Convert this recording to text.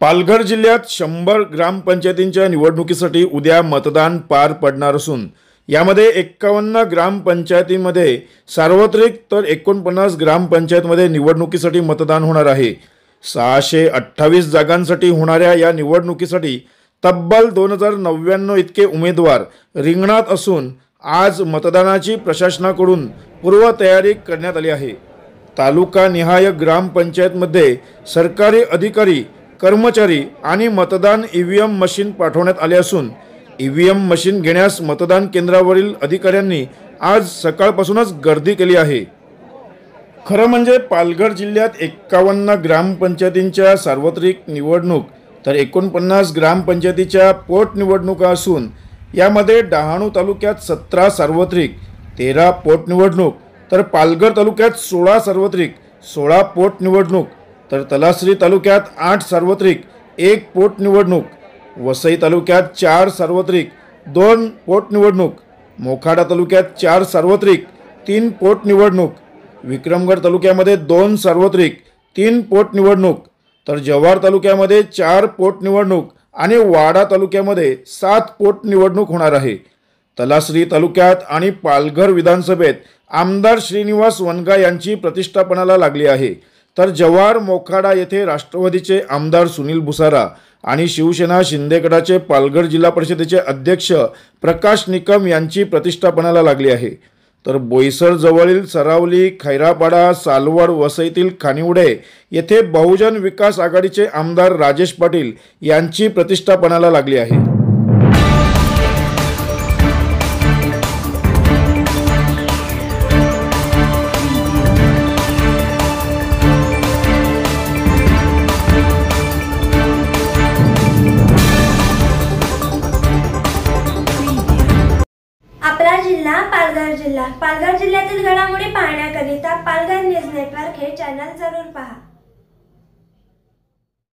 पालघर जिल्ह्यात शंभर ग्रामपंचायतींच्या निवडणुकीसाठी उद्या मतदान पार पडणार असून यामध्ये एक्कावन्न ग्रामपंचायतीमध्ये सार्वत्रिक तर एकोणपन्नास ग्रामपंचायतमध्ये निवडणुकीसाठी मतदान होणार आहे सहाशे अठ्ठावीस जागांसाठी होणाऱ्या या निवडणुकीसाठी तब्बल दोन हजार नव्याण्णव इतके उमेदवार रिंगणात असून आज मतदानाची प्रशासनाकडून पूर्वतयारी करण्यात आली आहे तालुका निहाय ग्रामपंचायतमध्ये सरकारी अधिकारी कर्मचारी आणि मतदान ईव्हीएम मशीन पाठवण्यात आले असून ईव्हीएम मशीन घेण्यास मतदान केंद्रावरील अधिकाऱ्यांनी आज सकाळपासूनच गर्दी केली आहे खरं म्हणजे पालघर जिल्ह्यात एक्कावन्न ग्रामपंचायतींच्या सार्वत्रिक निवडणूक तर एकोणपन्नास ग्रामपंचायतीच्या पोटनिवडणुका असून यामध्ये डहाणू तालुक्यात सतरा सार्वत्रिक तेरा पोटनिवडणूक तर पालघर तालुक्यात सोळा सार्वत्रिक सोळा पोटनिवडणूक तर तलासरी तालुक्यात आठ सार्वत्रिक एक पोटनिवडणूक वसई तालुक्यात चार सार्वत्रिक दोन पोटनिवडणूक मोखाडा तालुक्यात चार सार्वत्रिक तीन पोटनिवडणूक विक्रमगड तालुक्यामध्ये दोन सार्वत्रिक तीन पोटनिवडणूक तर जव्हार तालुक्यामध्ये चार पोटनिवडणूक आणि वाडा तालुक्यामध्ये सात पोटनिवडणूक होणार आहे तलासरी तालुक्यात आणि पालघर विधानसभेत आमदार श्रीनिवास वनगा यांची प्रतिष्ठापनाला लागली आहे तर जव्हार मोखाडा येथे राष्ट्रवादीचे आमदार सुनील भुसारा आणि शिवसेना शिंदेगडाचे पालघर जिल्हा परिषदेचे अध्यक्ष प्रकाश निकम यांची प्रतिष्ठापनाला लागली आहे तर बोईसरजवळील सरावली खैरापाडा सालवड वसईतील खानिवडे येथे बहुजन विकास आघाडीचे आमदार राजेश पाटील यांची प्रतिष्ठापनाला लागली आहे अकोला जिल्हा पालघर जिल्हा पालघर जिल्ह्यातील घडामोडी पाहण्याकरिता पालघर न्यूज नेटवर्क हे चॅनल जरूर पहा